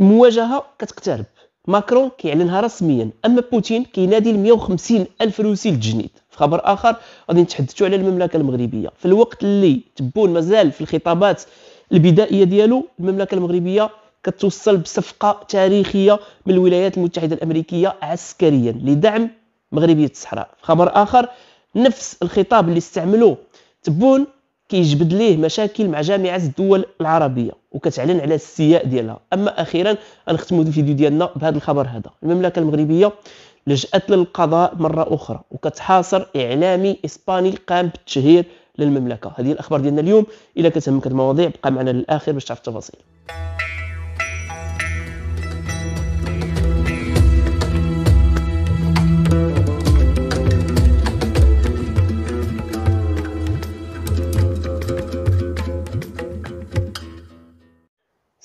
المواجهه كتقترب ماكرون كيعلنها رسميا اما بوتين كينادي ال 150 الف روسي للتجنيد في خبر اخر غادي نتحدثوا على المملكه المغربيه في الوقت اللي تبون مازال في الخطابات البدائيه ديالو المملكه المغربيه كتوصل بصفقه تاريخيه من الولايات المتحده الامريكيه عسكريا لدعم مغربيه الصحراء في خبر اخر نفس الخطاب اللي استعملوه تبون كيجبد ليه مشاكل مع جامعه الدول العربيه وكتعلن على السياء ديالها اما اخيرا غنختموا الفيديو ديالنا بهذا الخبر هذا المملكه المغربيه لجأت للقضاء مره اخرى وكتحاصر اعلامي اسباني قام بالتشهير للمملكه هذه الاخبار ديالنا اليوم إلى كتهمك المواضيع بقى معنا للاخر باش تعرف التفاصيل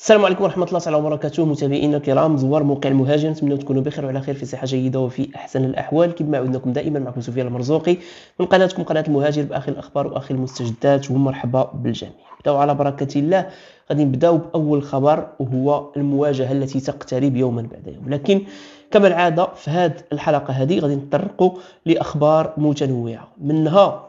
السلام عليكم ورحمه الله تعالى وبركاته متابعينا الكرام زوار موقع المهاجر نتمنى تكونوا بخير وعلى خير في صحه جيده وفي احسن الاحوال كما عودناكم دائما معكم سفيان المرزوقي من قناتكم قناه المهاجر باخر الاخبار واخر المستجدات ومرحبا بالجميع نبداو على بركه الله غادي نبداو باول خبر وهو المواجهه التي تقترب يوما بعد يوم لكن كما العاده في هذه الحلقه هذه غادي نتطرقوا لاخبار متنوعه منها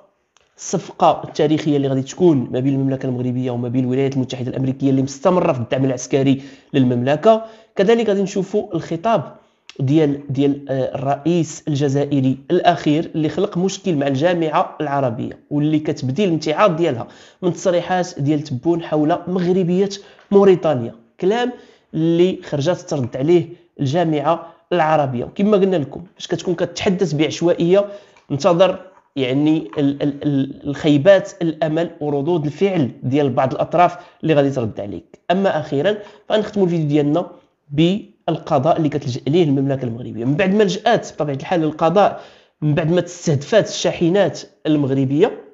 الصفقه التاريخيه اللي غادي تكون ما بين المملكه المغربيه وما بين الولايات المتحده الامريكيه اللي مستمره في الدعم العسكري للمملكه كذلك غادي نشوفوا الخطاب ديال ديال آه، الرئيس الجزائري الاخير اللي خلق مشكل مع الجامعه العربيه واللي كتبدي الامتعاض ديالها من تصريحات ديال تبون حول مغربيه موريتانيا كلام اللي خرجت ترد عليه الجامعه العربيه وكما قلنا لكم فاش كتكون كتحدث بعشوائيه انتظر يعني الخيبات الامل وردود الفعل ديال بعض الاطراف اللي غادي ترد عليك اما اخيرا فغنختموا الفيديو ديالنا بالقضاء اللي كتلجا ليه المملكه المغربيه من بعد ما لجات بطبيعه الحال للقضاء من بعد ما تستهدفات الشاحنات المغربيه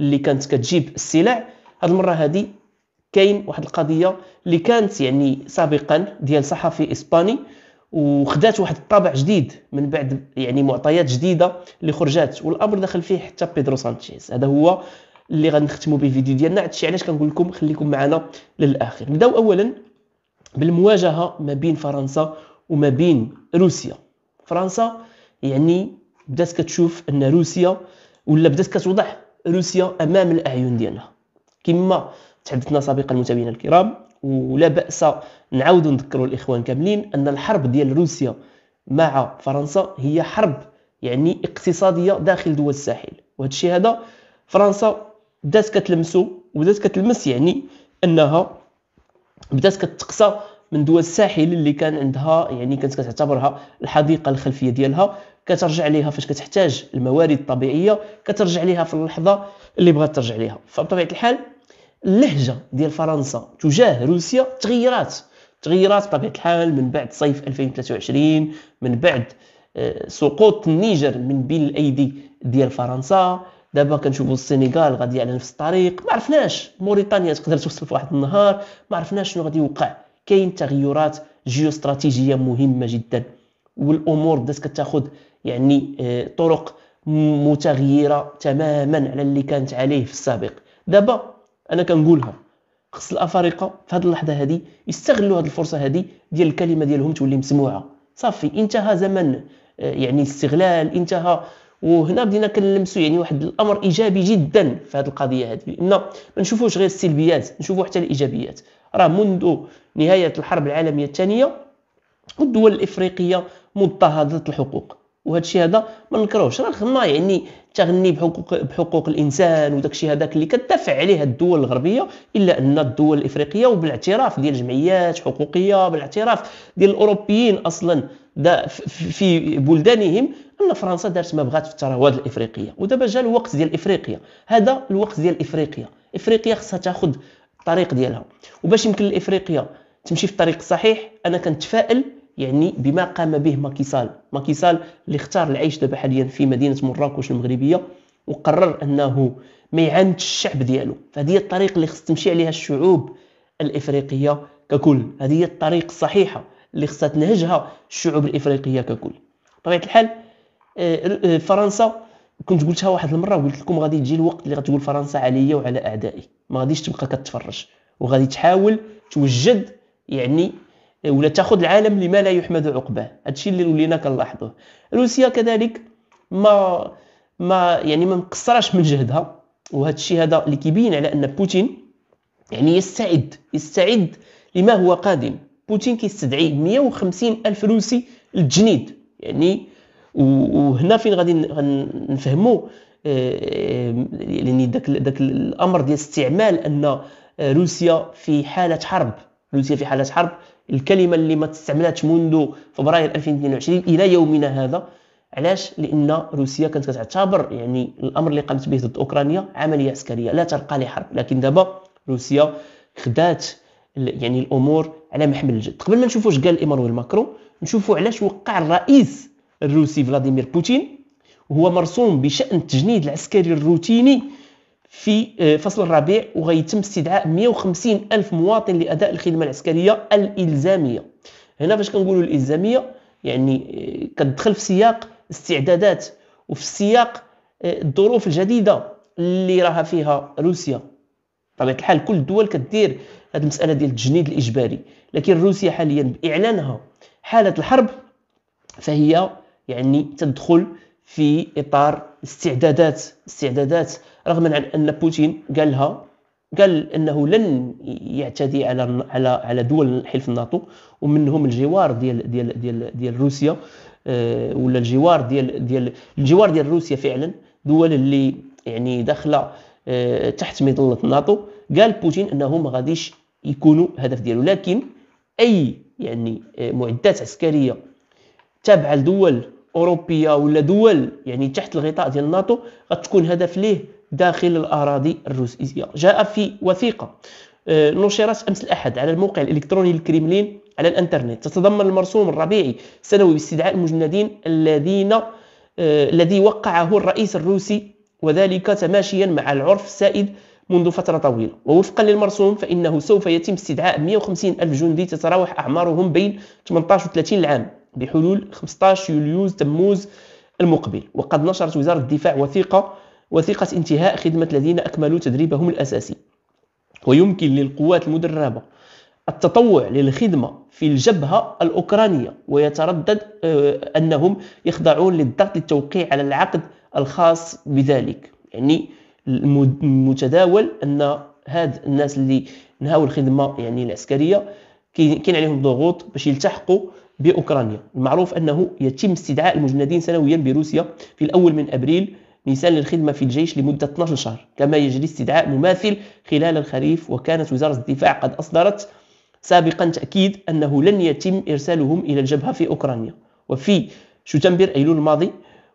اللي كانت كتجيب السلع هاد المره هذه كاين واحد القضيه اللي كانت يعني سابقا ديال صحفي اسباني وخدات واحد الطابع جديد من بعد يعني معطيات جديده اللي خرجات والامر دخل فيه حتى بيدرو سانشيز هذا هو اللي غنختموا به الفيديو ديالنا هادشي علاش كنقول لكم خليكم معنا للاخر نبداو اولا بالمواجهه ما بين فرنسا وما بين روسيا فرنسا يعني بدات كتشوف ان روسيا ولا بدات كتوضح روسيا امام الاعين ديالها كما تحدثنا سابقا متابعينا الكرام ولا باس نعاود نذكروا الاخوان كاملين ان الحرب ديال روسيا مع فرنسا هي حرب يعني اقتصاديه داخل دول الساحل وهذا الشيء هذا فرنسا بدات كتلمسو وبدات كتلمس يعني انها بدات كتقصى من دول الساحل اللي كان عندها يعني كانت كتعتبرها الحديقه الخلفيه ديالها كترجع ليها فاش كتحتاج الموارد الطبيعيه كترجع ليها في اللحظه اللي بغات ترجع ليها فبطبيعه الحال اللهجه ديال فرنسا تجاه روسيا تغيرات تغيرات بطبيعه الحال من بعد صيف 2023 من بعد آه، سقوط النيجر من بين الايدي ديال فرنسا دابا كنشوفوا السنغال غادي على نفس الطريق ما عرفناش موريتانيا تقدر توصل في واحد النهار ما عرفناش شنو غادي يوقع كاين تغيرات جيوستراتيجيه مهمه جدا والامور بدات كتاخذ يعني آه، طرق متغيره تماما على اللي كانت عليه في السابق دابا انا كنقولها خص الافارقه في هذه اللحظه هذه يستغلوا هذه الفرصه هذه ديال الكلمه ديالهم تولي مسموعه صافي انتهى زمن آه، يعني استغلال انتهى وهنا بدينا كنلمسوا يعني واحد الامر ايجابي جدا في هذه القضيه هذه لان ما نشوفوش غير السلبيات نشوفوا حتى الايجابيات راه منذ نهايه الحرب العالميه الثانيه الدول الافريقيه مضطهدات الحقوق وهذا الشيء هذا ما نكرهوش راه الخدمه يعني تغني بحقوق بحقوق الانسان وداك الشيء هذاك اللي كتدافع عليه الدول الغربيه الا ان الدول الافريقيه وبالاعتراف ديال جمعيات حقوقيه بالاعتراف ديال الاوروبيين اصلا في بلدانهم ان فرنسا دارت ما بغات في الثروات الافريقيه ودابا جا الوقت ديال افريقيا هذا الوقت ديال افريقيا افريقيا خصها تاخذ الطريق ديالها وباش يمكن لافريقيا تمشي في الطريق الصحيح انا كنتفائل يعني بما قام به ماكيسال ماكيسال اللي اختار العيش دابا حاليا في مدينه مراكش المغربيه وقرر انه ما يعاندش الشعب ديالو فهذه هي الطريق اللي خص تمشي عليها الشعوب الافريقيه ككل هذه هي الطريق الصحيحه اللي خصها تنهجها الشعوب الافريقيه ككل بطبيعه الحال آه، آه، فرنسا كنت قلتها واحد المره وقلت لكم غادي تجي الوقت اللي غتقول فرنسا عليا وعلى اعدائي ما غاديش تبقى كتفرج وغادي تحاول توجد يعني ولا تاخذ العالم لما لا يحمد عقباه هادشي اللي ولينا كنلاحظوه روسيا كذلك ما ما يعني ما مقصراش من جهدها وهذا الشيء هذا اللي كيبين على ان بوتين يعني يستعد يستعد لما هو قادم بوتين كيستدعي 150 الف روسي للتجنيد يعني وهنا فين غادي نفهموا آه، يعني داك داك الامر ديال استعمال ان آه، روسيا في حاله حرب روسيا في حاله حرب الكلمه اللي ما تستعملاتش منذ فبراير 2022 الى يومنا هذا علاش لان روسيا كانت كتعتبر يعني الامر اللي قامت به ضد اوكرانيا عمليه عسكريه لا ترقى لحرب لكن دابا روسيا خدات يعني الامور على محمل الجد قبل ما نشوفوا واش قال ايمانويل ماكرون نشوفوا علاش وقع الرئيس الروسي فلاديمير بوتين وهو مرسوم بشان التجنيد العسكري الروتيني في آه، فصل الربيع وغيتم استدعاء 150 ألف مواطن لأداء الخدمة العسكرية الإلزامية هنا فاش كنقولوا الإلزامية يعني آه، كتدخل في سياق استعدادات وفي سياق آه، الظروف الجديدة اللي راها فيها روسيا بطبيعة الحال كل الدول كدير هذه المسألة ديال التجنيد الإجباري لكن روسيا حاليا بإعلانها حالة الحرب فهي يعني تدخل في إطار استعدادات استعدادات رغما عن ان بوتين قالها قال انه لن يعتدي على على على دول حلف الناتو ومنهم الجوار ديال ديال ديال ديال روسيا آه، ولا الجوار ديال ديال الجوار ديال روسيا فعلا دول اللي يعني داخله آه، تحت مظله الناتو قال بوتين انه ما غاديش يكونوا هدف ديالو لكن اي يعني آه، معدات عسكريه تابعه لدول اوروبيه ولا دول يعني تحت الغطاء ديال الناتو غتكون هدف ليه داخل الأراضي الروسية جاء في وثيقة آه، نشرت أمس الأحد على الموقع الإلكتروني للكريملين على الانترنت تتضمن المرسوم الربيعي السنوي باستدعاء المجندين الذين آه، الذي وقعه الرئيس الروسي وذلك تماشيا مع العرف السائد منذ فترة طويلة ووفقا للمرسوم فإنه سوف يتم استدعاء 150 ألف جندي تتراوح أعمارهم بين 18 و 30 عام بحلول 15 يوليوز تموز المقبل وقد نشرت وزارة الدفاع وثيقة وثيقة انتهاء خدمة الذين أكملوا تدريبهم الأساسي ويمكن للقوات المدربة التطوع للخدمة في الجبهة الأوكرانية ويتردد آه، أنهم يخضعون للضغط للتوقيع على العقد الخاص بذلك يعني المتداول أن هاد الناس اللي نهاو الخدمة يعني العسكرية كاين عليهم ضغوط باش يلتحقوا بأوكرانيا المعروف أنه يتم استدعاء المجندين سنويا بروسيا في الأول من أبريل إنسان للخدمة في الجيش لمدة 12 شهر كما يجري استدعاء مماثل خلال الخريف وكانت وزارة الدفاع قد أصدرت سابقا تأكيد أنه لن يتم إرسالهم إلى الجبهة في أوكرانيا وفي شتنبر أيلول الماضي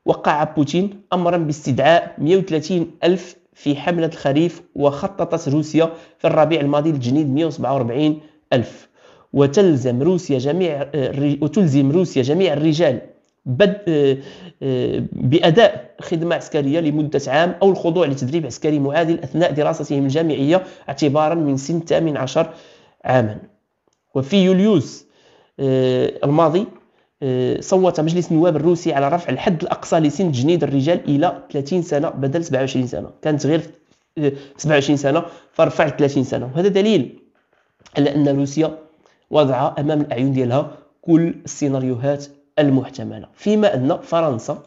وقع بوتين أمرا باستدعاء 130 ألف في حملة الخريف وخططت روسيا في الربيع الماضي لتجنيد 147 ألف وتلزم روسيا جميع آه، وتلزم روسيا جميع الرجال بد آه، آه، باداء خدمه عسكريه لمده عام او الخضوع لتدريب عسكري معادل اثناء دراستهم الجامعيه اعتبارا من سن 18 عاما وفي يوليوز آه، الماضي صوت مجلس النواب الروسي على رفع الحد الاقصى لسن تجنيد الرجال الى 30 سنه بدل 27 سنه كانت غير 27 سنه فرفع 30 سنه وهذا دليل على ان روسيا وضع امام الاعين ديالها كل السيناريوهات المحتملة فيما أن فرنسا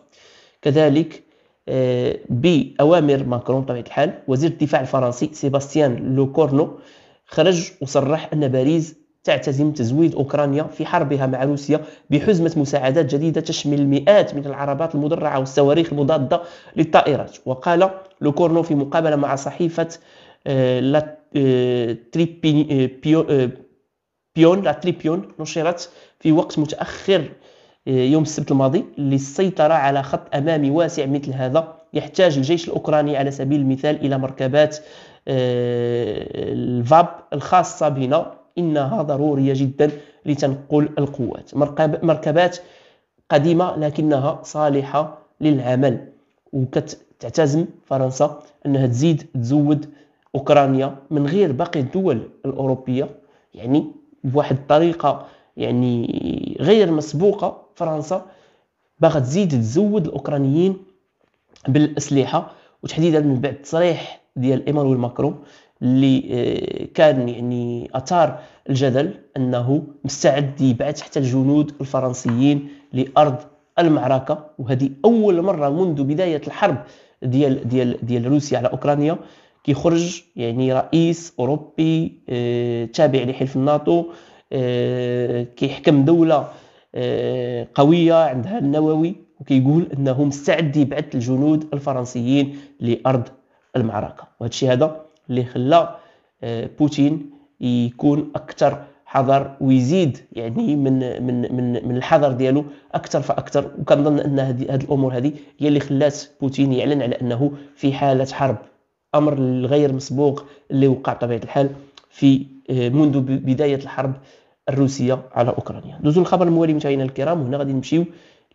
كذلك آه، بأوامر ماكرون بطبيعة الحال وزير الدفاع الفرنسي سيباستيان لوكورنو خرج وصرح أن باريس تعتزم تزويد أوكرانيا في حربها مع روسيا بحزمة مساعدات جديدة تشمل مئات من العربات المدرعة والصواريخ المضادة للطائرات وقال لوكورنو في مقابلة مع صحيفة آه، آه، لا تريبيون نشرت في وقت متأخر يوم السبت الماضي للسيطرة على خط أمامي واسع مثل هذا يحتاج الجيش الأوكراني على سبيل المثال إلى مركبات آه، الفاب الخاصة بنا إنها ضرورية جدا لتنقل القوات مركبات قديمة لكنها صالحة للعمل وكتعتزم فرنسا أنها تزيد تزود أوكرانيا من غير باقي الدول الأوروبية يعني بواحد الطريقة يعني غير مسبوقة فرنسا باغا تزيد تزود الاوكرانيين بالاسلحه وتحديدا من بعد تصريح ديال ايمانويل ماكرون اللي آه، كان يعني اثار الجدل انه مستعد يبعث حتى الجنود الفرنسيين لارض المعركه وهذه اول مره منذ بدايه الحرب ديال ديال ديال روسيا على اوكرانيا كيخرج يعني رئيس اوروبي آه، تابع لحلف الناتو آه، كيحكم دوله قوية عندها النووي وكيقول أنه مستعد يبعث الجنود الفرنسيين لأرض المعركة وهذا الشيء هذا اللي خلى آه، بوتين يكون أكثر حذر ويزيد يعني من من من من الحذر ديالو اكثر فاكثر وكنظن ان هذه الامور هذه هي اللي خلات بوتين يعلن على انه في حاله حرب امر الغير مسبوق اللي وقع بطبيعه الحال في آه، منذ بدايه الحرب الروسيه على اوكرانيا دوزو الخبر الموالي متابعينا الكرام هنا غادي نمشيو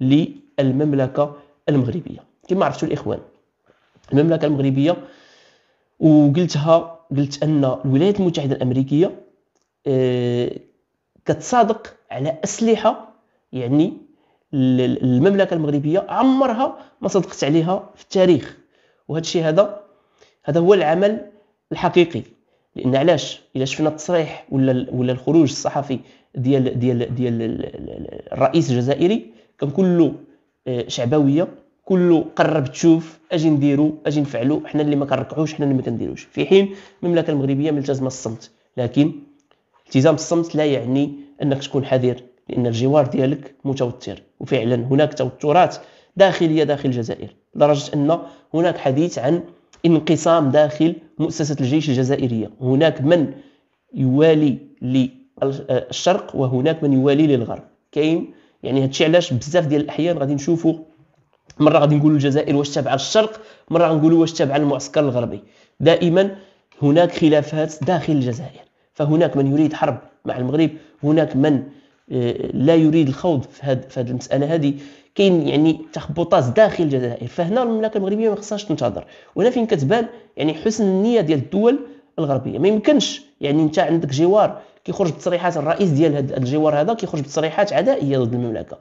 للمملكه المغربيه كما عرفتوا الاخوان المملكه المغربيه وقلتها قلت ان الولايات المتحده الامريكيه آه، كتصادق على اسلحه يعني المملكه المغربيه عمرها ما صدقت عليها في التاريخ وهذا الشيء هذا هذا هو العمل الحقيقي لان علاش الا شفنا التصريح ولا ولا الخروج الصحفي ديال ديال ديال الرئيس الجزائري كان كله آه، شعبويه كله قرب تشوف اجي نديرو اجي نفعلو حنا اللي ما كنركعوش حنا اللي ما كنديروش في حين المملكه المغربيه ملتزمه الصمت لكن التزام الصمت لا يعني انك تكون حذر لان الجوار ديالك متوتر وفعلا هناك توترات داخليه داخل الجزائر لدرجه ان هناك حديث عن انقسام داخل مؤسسة الجيش الجزائرية هناك من يوالي للشرق وهناك من يوالي للغرب كاين يعني هادشي علاش بزاف ديال الاحيان غادي نشوفوا مره غادي نقولوا الجزائر واش تابعه للشرق مره غنقولوا واش تابعه للمعسكر الغربي دائما هناك خلافات داخل الجزائر فهناك من يريد حرب مع المغرب هناك من آه، لا يريد الخوض في هذه المساله هذه كاين يعني تخبطات داخل الجزائر فهنا المملكه المغربيه ما خصهاش تنتظر وهنا فين كتبان يعني حسن النيه ديال الدول الغربيه ما يمكنش يعني انت عندك جوار كيخرج بتصريحات الرئيس ديال هذا الجوار هذا كيخرج بتصريحات عدائيه ضد المملكه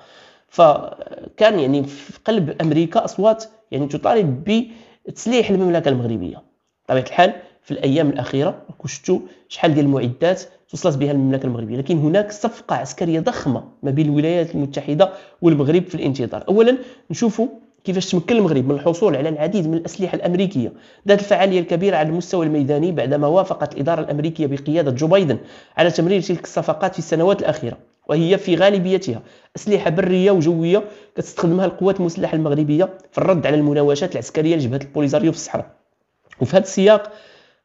فكان يعني في قلب امريكا اصوات يعني تطالب بتسليح المملكه المغربيه بطبيعه الحال في الايام الاخيره راكم شحال ديال المعدات توصلت بها المملكه المغربيه لكن هناك صفقه عسكريه ضخمه ما بين الولايات المتحده والمغرب في الانتظار اولا نشوفوا كيفاش تمكن المغرب من الحصول على العديد من الاسلحه الامريكيه ذات الفعاليه الكبيره على المستوى الميداني بعدما وافقت الاداره الامريكيه بقياده جو بايدن على تمرير تلك الصفقات في السنوات الاخيره وهي في غالبيتها اسلحه بريه وجويه كتستخدمها القوات المسلحه المغربيه في الرد على المناوشات العسكريه لجبهه البوليزاريو في الصحراء وفي هذا السياق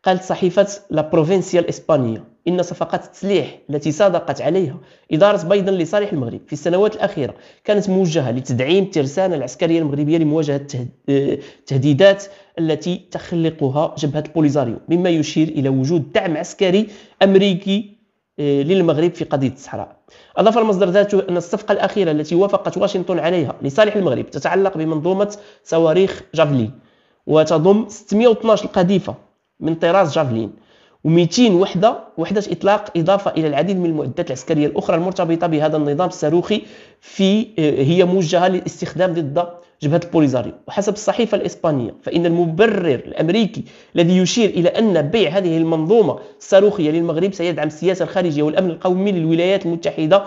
قالت صحيفه لا بروفينسيا الاسبانيه إن صفقات التسليح التي صادقت عليها إدارة بايدن لصالح المغرب في السنوات الأخيرة كانت موجهة لتدعيم الترسانة العسكرية المغربية لمواجهة التهديدات آه، التي تخلقها جبهة البوليزاريو مما يشير إلى وجود دعم عسكري أمريكي آه، للمغرب في قضية الصحراء أضاف المصدر ذاته أن الصفقة الأخيرة التي وافقت واشنطن عليها لصالح المغرب تتعلق بمنظومة صواريخ جافلين وتضم 612 قذيفة من طراز جافلين و200 وحده وحده اطلاق اضافه الى العديد من المعدات العسكريه الاخرى المرتبطه بهذا النظام الصاروخي في آه، هي موجهه للاستخدام ضد جبهه البوليزاريو وحسب الصحيفه الاسبانيه فان المبرر الامريكي الذي يشير الى ان بيع هذه المنظومه الصاروخيه للمغرب سيدعم السياسه الخارجيه والامن القومي للولايات المتحده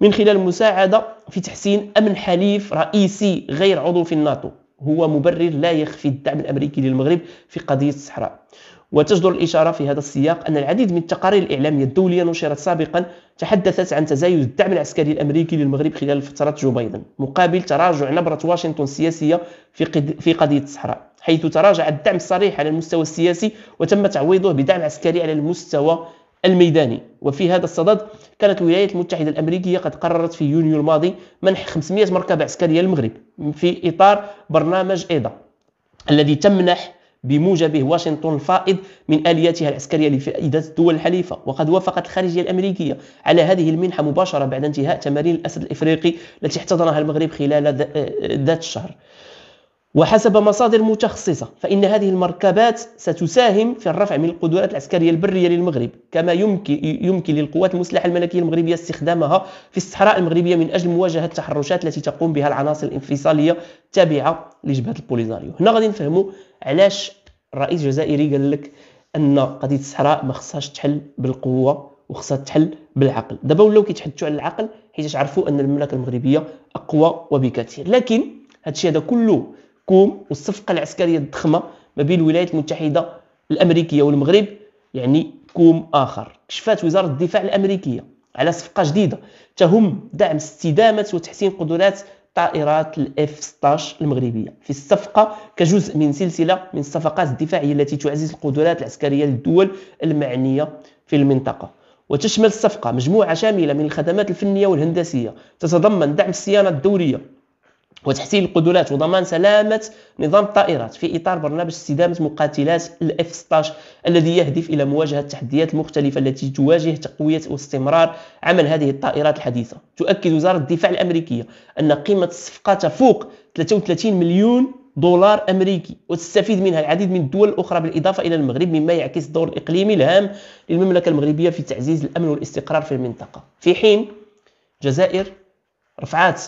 من خلال المساعده في تحسين امن حليف رئيسي غير عضو في الناتو هو مبرر لا يخفي الدعم الامريكي للمغرب في قضيه الصحراء وتجدر الإشارة في هذا السياق أن العديد من التقارير الإعلامية الدولية نشرت سابقا تحدثت عن تزايد الدعم العسكري الأمريكي للمغرب خلال فترة جو بايدن مقابل تراجع نبرة واشنطن السياسية في, في قضية الصحراء حيث تراجع الدعم الصريح على المستوى السياسي وتم تعويضه بدعم عسكري على المستوى الميداني وفي هذا الصدد كانت الولايات المتحدة الأمريكية قد قررت في يونيو الماضي منح 500 مركبة عسكرية للمغرب في إطار برنامج إيدا الذي تمنح بموجبه واشنطن الفائض من آلياتها العسكرية لفائدة دول الحليفة وقد وافقت الخارجية الأمريكية على هذه المنحة مباشرة بعد انتهاء تمارين الأسد الإفريقي التي احتضنها المغرب خلال آه، ذات الشهر وحسب مصادر متخصصة فإن هذه المركبات ستساهم في الرفع من القدرات العسكرية البرية للمغرب كما يمكن يمكن للقوات المسلحة الملكية المغربية استخدامها في الصحراء المغربية من أجل مواجهة التحرشات التي تقوم بها العناصر الانفصالية التابعة لجبهة البوليزاريو هنا غادي نفهموا علاش الرئيس الجزائري قال لك ان قضيه الصحراء ما خصهاش تحل بالقوه وخصها تحل بالعقل دابا ولاو كيتحدثوا على العقل حيت عرفوا ان المملكه المغربيه اقوى وبكثير لكن هادشي هذا كله كوم والصفقه العسكريه الضخمه ما بين الولايات المتحده الامريكيه والمغرب يعني كوم اخر كشفت وزاره الدفاع الامريكيه على صفقه جديده تهم دعم استدامه وتحسين قدرات طائرات الاف 16 المغربيه في الصفقه كجزء من سلسله من الصفقات الدفاعيه التي تعزز القدرات العسكريه للدول المعنيه في المنطقه وتشمل الصفقه مجموعه شامله من الخدمات الفنيه والهندسيه تتضمن دعم الصيانه الدوريه وتحسين القدرات وضمان سلامة نظام الطائرات في إطار برنامج استدامة مقاتلات الاف 16 الذي يهدف إلى مواجهة التحديات المختلفة التي تواجه تقوية واستمرار عمل هذه الطائرات الحديثة تؤكد وزارة الدفاع الأمريكية أن قيمة الصفقة تفوق 33 مليون دولار أمريكي وتستفيد منها العديد من الدول الأخرى بالإضافة إلى المغرب مما يعكس الدور الإقليمي الهام للمملكة المغربية في تعزيز الأمن والاستقرار في المنطقة في حين الجزائر رفعت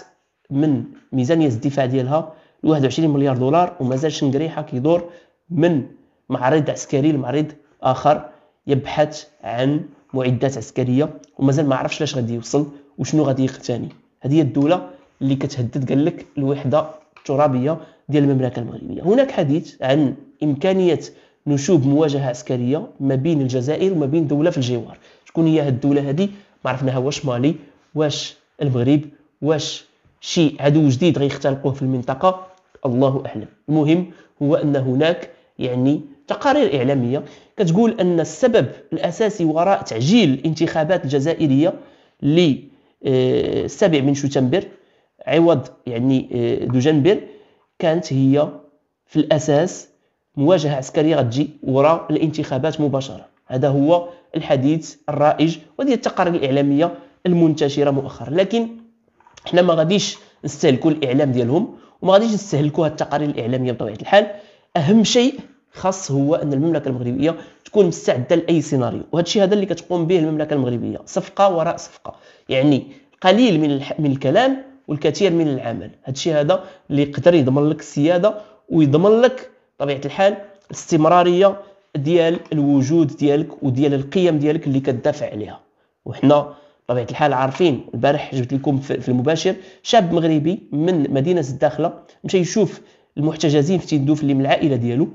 من ميزانيه الدفاع ديالها ل 21 مليار دولار ومازال شنقريحه كيدور من معرض عسكري لمعرض اخر يبحث عن معدات عسكريه ومازال ما عرفش لاش غادي يوصل وشنو غادي يقتني هذه هي الدوله اللي كتهدد قال لك الوحده الترابيه ديال المملكه المغربيه هناك حديث عن امكانيه نشوب مواجهه عسكريه ما بين الجزائر وما بين دوله في الجوار شكون هي هاد الدوله هذه ما عرفناها واش مالي واش المغرب واش شي عدو جديد غيختنقوه في المنطقه الله اعلم المهم هو ان هناك يعني تقارير اعلاميه كتقول ان السبب الاساسي وراء تعجيل الانتخابات الجزائريه ل 7 آه، من شتنبر عوض يعني آه، دجنبر كانت هي في الاساس مواجهه عسكريه غتجي وراء الانتخابات مباشره هذا هو الحديث الرائج وهذه التقارير الاعلاميه المنتشره مؤخرا لكن حنا ما غاديش نستهلكوا الاعلام ديالهم وما غاديش نستهلكوا هاد التقارير الاعلاميه بطبيعه الحال اهم شيء خاص هو ان المملكه المغربيه تكون مستعده لاي سيناريو وهذا الشيء هذا اللي كتقوم به المملكه المغربيه صفقه وراء صفقه يعني قليل من من الكلام والكثير من العمل هذا الشيء هذا اللي يقدر يضمن لك السياده ويضمن لك طبيعه الحال الاستمراريه ديال الوجود ديالك وديال القيم ديالك اللي كتدافع عليها وحنا بطبيعه الحال عارفين البارح جبت لكم في المباشر شاب مغربي من مدينه الداخله مشى يشوف المحتجزين في تندوف اللي من العائله ديالو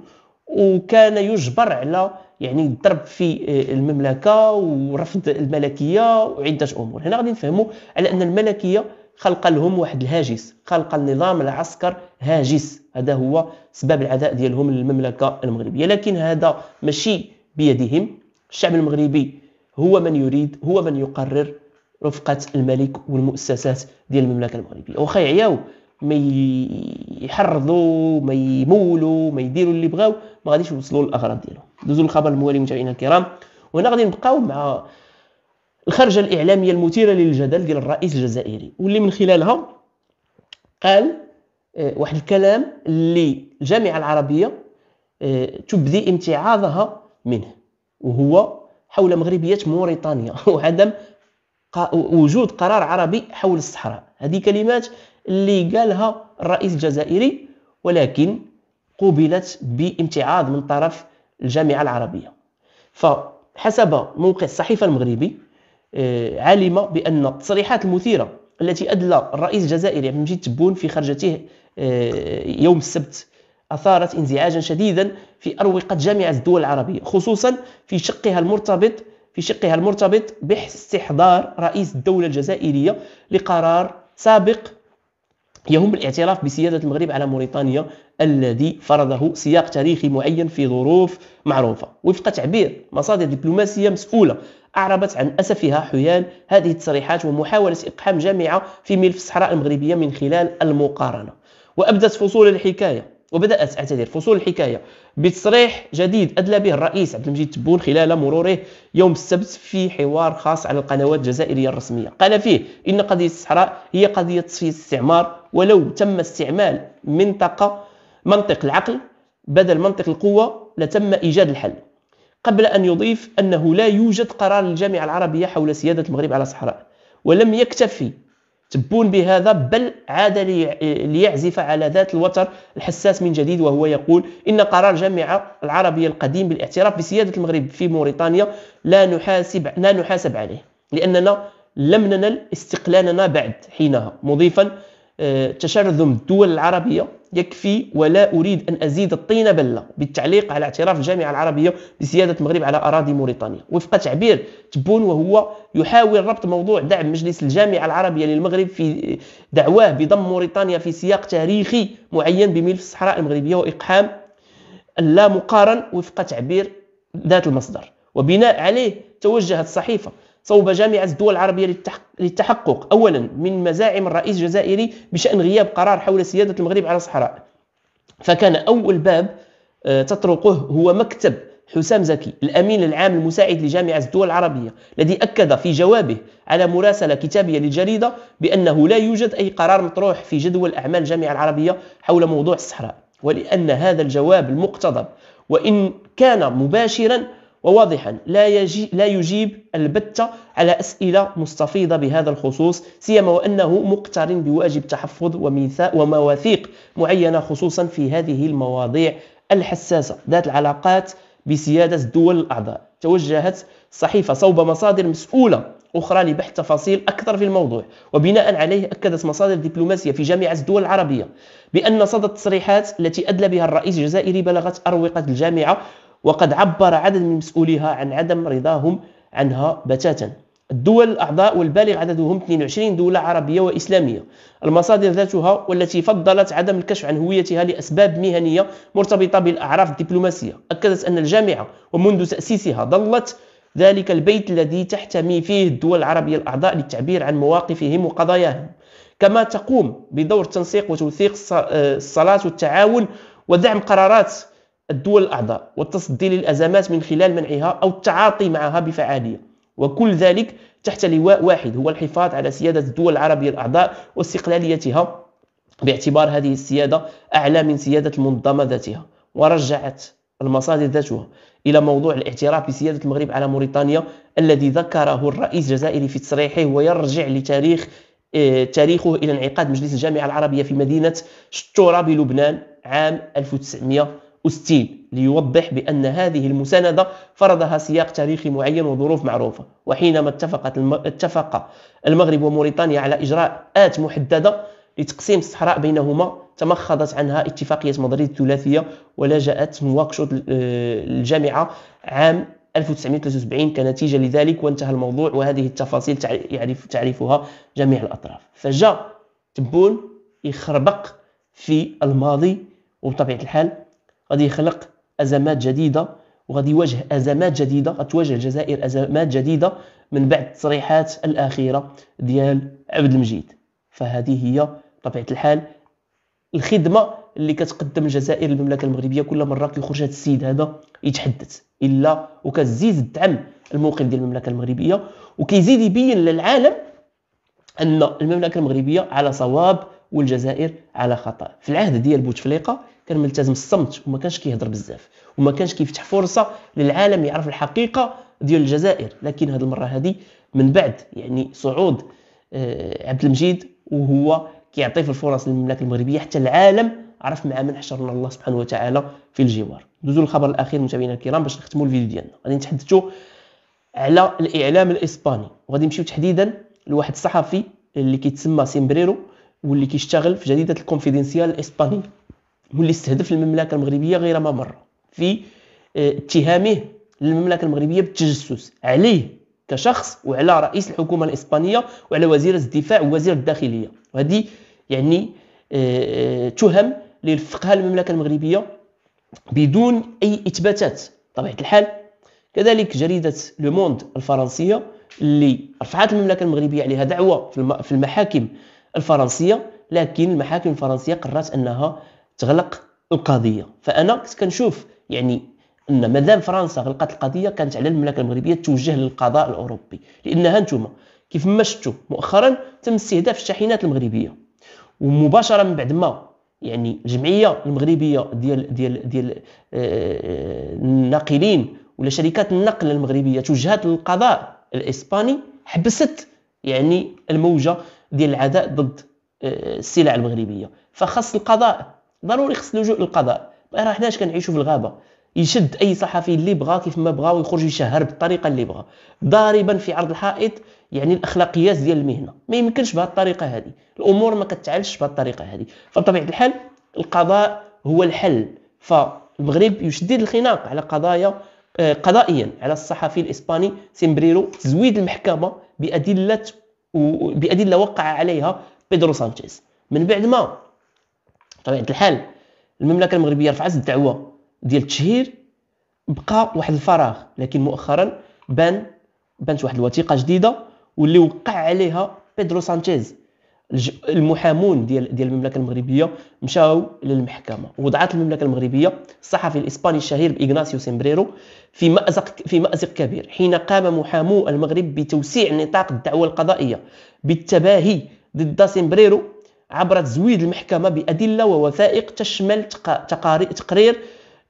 وكان يجبر على يعني الضرب في آه، المملكه ورفض الملكيه وعده امور هنا غادي نفهموا على ان الملكيه خلق لهم واحد الهاجس خلق النظام العسكر هاجس هذا هو سبب العداء ديالهم للمملكه المغربيه لكن هذا ماشي بيدهم الشعب المغربي هو من يريد هو من يقرر رفقه الملك والمؤسسات ديال المملكه المغربيه واخا يعياو ما يحرضوا ما يمولوا ما يديروا اللي بغاو ما غاديش يوصلوا للاغراض ديالهم دوزوا الخبر الموالي متابعينا الكرام وهنا غادي نبقاو مع الخرجه الاعلاميه المثيره للجدل ديال الرئيس الجزائري واللي من خلالها قال آه، واحد الكلام اللي الجامعه العربيه آه، تبدي امتعاضها منه وهو حول مغربيه موريتانيا وعدم وجود قرار عربي حول الصحراء هذه كلمات اللي قالها الرئيس الجزائري ولكن قوبلت بامتعاض من طرف الجامعة العربية فحسب موقع الصحيفة المغربي آه، علم بأن التصريحات المثيرة التي أدلى الرئيس الجزائري عبد المجيد تبون في خرجته آه، يوم السبت أثارت انزعاجا شديدا في أروقة جامعة الدول العربية خصوصا في شقها المرتبط في شقها المرتبط باستحضار رئيس الدولة الجزائرية لقرار سابق يهم الاعتراف بسيادة المغرب على موريتانيا الذي فرضه سياق تاريخي معين في ظروف معروفة وفق تعبير مصادر دبلوماسية مسؤولة أعربت عن أسفها حيال هذه التصريحات ومحاولة إقحام جامعة في ملف الصحراء المغربية من خلال المقارنة وأبدت فصول الحكاية وبدأت أعتذر فصول الحكاية بتصريح جديد أدلى به الرئيس عبد المجيد تبون خلال مروره يوم السبت في حوار خاص على القنوات الجزائرية الرسمية قال فيه إن قضية الصحراء هي قضية تصفية استعمار ولو تم استعمال منطقة منطق العقل بدل منطق القوة لتم إيجاد الحل قبل أن يضيف أنه لا يوجد قرار للجامعة العربية حول سيادة المغرب على الصحراء ولم يكتفي تبون بهذا بل عاد ليعزف على ذات الوتر الحساس من جديد وهو يقول إن قرار الجامعة العربية القديم بالاعتراف بسيادة المغرب في موريتانيا لا نحاسب لا نحاسب عليه لأننا لم ننل استقلالنا بعد حينها مضيفا تشرذم الدول العربية يكفي ولا أريد أن أزيد الطين بلة بالتعليق على اعتراف الجامعة العربية بسيادة المغرب على أراضي موريتانيا وفق تعبير تبون وهو يحاول ربط موضوع دعم مجلس الجامعة العربية للمغرب في دعواه بضم موريتانيا في سياق تاريخي معين بملف الصحراء المغربية وإقحام اللا مقارن وفق تعبير ذات المصدر وبناء عليه توجهت الصحيفة صوب جامعة الدول العربية للتحقق أولا من مزاعم الرئيس الجزائري بشأن غياب قرار حول سيادة المغرب على الصحراء فكان أول باب آه، تطرقه هو مكتب حسام زكي الأمين العام المساعد لجامعة الدول العربية الذي أكد في جوابه على مراسلة كتابية للجريدة بأنه لا يوجد أي قرار مطروح في جدول أعمال الجامعة العربية حول موضوع الصحراء ولأن هذا الجواب المقتضب وإن كان مباشرا وواضحا لا, يجي لا يجيب البتة على أسئلة مستفيضة بهذا الخصوص سيما وأنه مقترن بواجب تحفظ ومواثيق معينة خصوصا في هذه المواضيع الحساسة ذات العلاقات بسيادة الدول الأعضاء توجهت صحيفة صوب مصادر مسؤولة أخرى لبحث تفاصيل أكثر في الموضوع وبناء عليه أكدت مصادر دبلوماسية في جامعة الدول العربية بأن صدى التصريحات التي أدلى بها الرئيس الجزائري بلغت أروقة الجامعة وقد عبر عدد من مسؤوليها عن عدم رضاهم عنها بتاتا الدول الأعضاء والبالغ عددهم 22 دولة عربية وإسلامية المصادر ذاتها والتي فضلت عدم الكشف عن هويتها لأسباب مهنية مرتبطة بالأعراف الدبلوماسية أكدت أن الجامعة ومنذ تأسيسها ظلت ذلك البيت الذي تحتمي فيه الدول العربية الأعضاء للتعبير عن مواقفهم وقضاياهم كما تقوم بدور التنسيق وتوثيق الصلاة آه، والتعاون ودعم قرارات الدول الأعضاء والتصدي للأزمات من خلال منعها أو التعاطي معها بفعالية وكل ذلك تحت لواء واحد هو الحفاظ على سيادة الدول العربية الأعضاء واستقلاليتها باعتبار هذه السيادة أعلى من سيادة المنظمة ذاتها ورجعت المصادر ذاتها إلى موضوع الاعتراف بسيادة المغرب على موريتانيا الذي ذكره الرئيس الجزائري في تصريحه ويرجع لتاريخ آه، تاريخه إلى انعقاد مجلس الجامعة العربية في مدينة شتورة بلبنان عام 1900 أستيل ليوضح بأن هذه المساندة فرضها سياق تاريخي معين وظروف معروفة وحينما اتفقت الم... اتفق المغرب وموريتانيا على إجراءات محددة لتقسيم الصحراء بينهما تمخضت عنها اتفاقية مدريد الثلاثية ولجأت نواكشوط آه، الجامعة عام 1973 كنتيجة لذلك وانتهى الموضوع وهذه التفاصيل يعرف تعرفها جميع الأطراف فجاء تبون يخربق في الماضي وبطبيعة الحال غادي يخلق ازمات جديده وغادي يواجه ازمات جديده غتواجه الجزائر ازمات جديده من بعد التصريحات الاخيره ديال عبد المجيد فهذه هي طبيعه الحال الخدمه اللي كتقدم الجزائر للمملكه المغربيه كل مره كيخرج هذا السيد هذا يتحدث الا وكتزيد الدعم الموقف ديال المملكه المغربيه وكيزيد يبين للعالم ان المملكه المغربيه على صواب والجزائر على خطا في العهد ديال بوتفليقه كان ملتزم الصمت وما كانش كيهضر بزاف وما كانش كيفتح فرصه للعالم يعرف الحقيقه ديال الجزائر لكن هذه المره هذه من بعد يعني صعود آه، عبد المجيد وهو كيعطي في الفرص للمملكه المغربيه حتى العالم عرف مع من حشرنا الله سبحانه وتعالى في الجوار ندوزو للخبر الاخير متابعينا الكرام باش نختموا الفيديو ديالنا غادي نتحدثوا على الاعلام الاسباني وغادي نمشيو تحديدا لواحد الصحفي اللي كيتسمى سيمبريرو واللي كيشتغل في جريده الكونفيدنسيال الاسبانيه واللي استهدف المملكه المغربيه غير ما مر في آه، اتهامه للمملكه المغربيه بالتجسس عليه كشخص وعلى رئيس الحكومه الاسبانيه وعلى وزير الدفاع ووزير الداخليه وهذه يعني آه، آه، تهم للفقه المملكه المغربيه بدون اي اثباتات طبيعه الحال كذلك جريده لو موند الفرنسيه اللي رفعت المملكه المغربيه عليها دعوه في المحاكم الفرنسيه لكن المحاكم الفرنسيه قررت انها تغلق القضيه فانا كنت كنشوف يعني ان مادام فرنسا غلقت القضيه كانت على المملكه المغربيه توجه للقضاء الاوروبي لانها انتم كيف ما شفتوا مؤخرا تم استهداف الشاحنات المغربيه ومباشره من بعد ما يعني الجمعيه المغربيه ديال ديال ديال آه، الناقلين ولا شركات النقل المغربيه توجهات للقضاء الاسباني حبست يعني الموجه ديال العداء ضد آه، السلع المغربيه فخص القضاء ضروري خص اللجوء للقضاء راه حناش كنعيشوا في الغابه يشد اي صحفي اللي بغا كيف ما بغا ويخرج يشهر بالطريقه اللي بغا ضاربا في عرض الحائط يعني الاخلاقيات ديال المهنه ما يمكنش بهذه الطريقه هذه الامور ما كتعالجش بهذه الطريقه هذه فبطبيعه الحال القضاء هو الحل فالمغرب يشدد الخناق على قضايا آه، قضائيا على الصحفي الاسباني سيمبريرو تزويد المحكمه بادله بادله وقع عليها بيدرو سانشيز من بعد ما بطبيعه الحال المملكه المغربيه رفعت الدعوه ديال التشهير بقى واحد الفراغ لكن مؤخرا بان بانت واحد الوثيقه جديده واللي وقع عليها بيدرو سانشيز المحامون ديال ديال المملكه المغربيه مشاو للمحكمه وضعت المملكه المغربيه الصحفي الاسباني الشهير باغناسيو سيمبريرو في مازق في مازق كبير حين قام محامو المغرب بتوسيع نطاق الدعوه القضائيه بالتباهي ضد سيمبريرو عبر تزويد المحكمة بأدلة ووثائق تشمل تقرير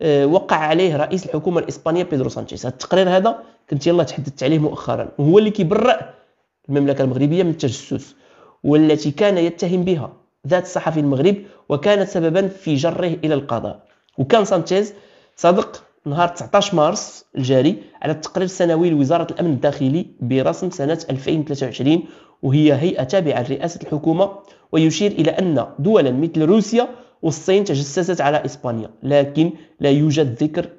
آه، وقع عليه رئيس الحكومة الإسبانية بيدرو سانشيز التقرير هذا كنت يلا تحدثت عليه مؤخرا وهو اللي كيبرأ المملكة المغربية من التجسس والتي كان يتهم بها ذات صحفي المغرب وكانت سببا في جره إلى القضاء وكان سانشيز صدق نهار 19 مارس الجاري على التقرير السنوي لوزارة الأمن الداخلي برسم سنة 2023 وهي هيئة تابعة لرئاسة الحكومة ويشير إلى أن دولا مثل روسيا والصين تجسست على إسبانيا لكن لا يوجد ذكر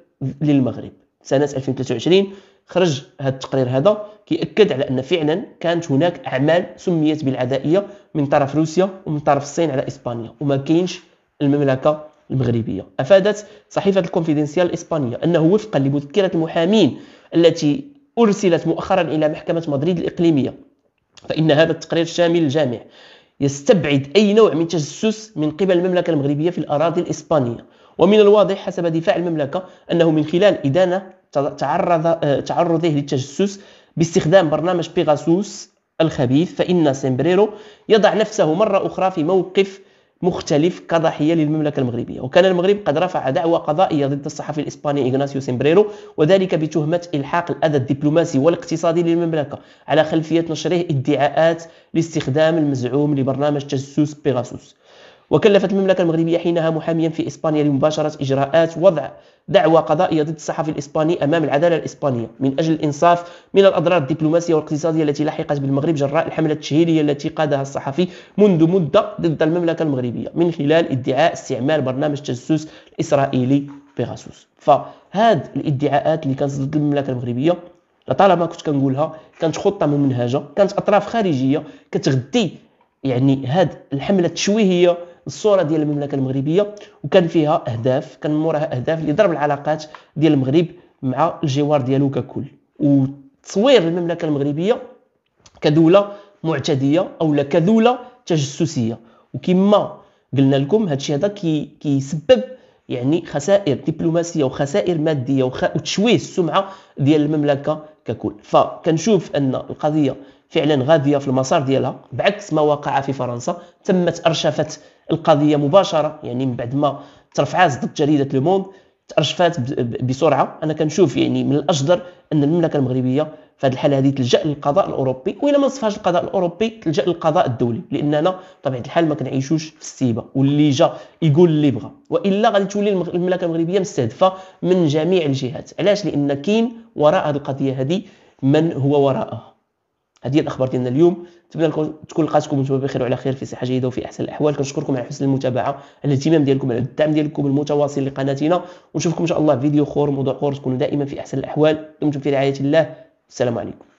للمغرب سنة 2023 خرج هذا التقرير هذا كيأكد على أن فعلا كانت هناك أعمال سميت بالعدائية من طرف روسيا ومن طرف الصين على إسبانيا وما كاينش المملكة المغربية أفادت صحيفة الكونفيدنسيال الإسبانية أنه وفقا لمذكرة المحامين التي أرسلت مؤخرا إلى محكمة مدريد الإقليمية فإن هذا التقرير الشامل الجامع يستبعد أي نوع من تجسس من قبل المملكة المغربية في الأراضي الإسبانية ومن الواضح حسب دفاع المملكة أنه من خلال إدانة تعرض آه، تعرضه للتجسس باستخدام برنامج بيغاسوس الخبيث فإن سيمبريرو يضع نفسه مرة أخرى في موقف مختلف كضحيه للمملكه المغربيه وكان المغرب قد رفع دعوى قضائيه ضد الصحفي الاسباني إغناسيو سيمبريرو وذلك بتهمه الحاق الاذى الدبلوماسي والاقتصادي للمملكه على خلفيه نشره ادعاءات لاستخدام المزعوم لبرنامج تجسس بيغاسوس وكلفت المملكة المغربية حينها محاميا في إسبانيا لمباشرة إجراءات وضع دعوى قضائية ضد الصحفي الإسباني أمام العدالة الإسبانية من أجل الإنصاف من الأضرار الدبلوماسية والاقتصادية التي لحقت بالمغرب جراء الحملة التشهيرية التي قادها الصحفي منذ مدة ضد المملكة المغربية من خلال ادعاء استعمال برنامج التجسس الإسرائيلي بيغاسوس فهاد الادعاءات اللي كانت ضد المملكة المغربية لطالما كنت كنقولها كانت خطة ممنهجة كانت أطراف خارجية كتغذي يعني هاد الحملة التشويهية الصوره ديال المملكه المغربيه وكان فيها اهداف كان موراها اهداف لضرب العلاقات ديال المغرب مع الجوار ديالو ككل وتصوير المملكه المغربيه كدوله معتديه او كدوله تجسسيه وكما قلنا لكم هادشي هذا كي كيسبب يعني خسائر دبلوماسيه وخسائر ماديه وخ... وتشويه السمعه ديال المملكه ككل فكنشوف ان القضيه فعلا غاديه في المسار ديالها بعكس ما وقع في فرنسا تمت ارشفه القضيه مباشره يعني من بعد ما ترفعات ضد جريده لوموند تارشفات بسرعه انا كنشوف يعني من الاجدر ان المملكه المغربيه في هذه الحاله هذه تلجا للقضاء الاوروبي والا ما نصفهاش القضاء الاوروبي تلجا للقضاء الدولي لاننا بطبيعه الحال ما كنعيشوش في السيبه واللي جا يقول اللي بغى والا غادي تولي المملكه المغربيه مستهدفه من جميع الجهات علاش لان كاين وراء هذه القضيه هذه من هو وراءها هذه الاخبار ديالنا اليوم نتمنى تكون لقاتكم نتوما بخير وعلى خير في صحه جيده وفي احسن الاحوال كنشكركم على حسن المتابعه على الاهتمام ديالكم على الدعم ديالكم المتواصل لقناتنا ونشوفكم ان شاء الله فيديو اخر موضوع اخر تكونوا دائما في احسن الاحوال دمتم في رعايه الله السلام عليكم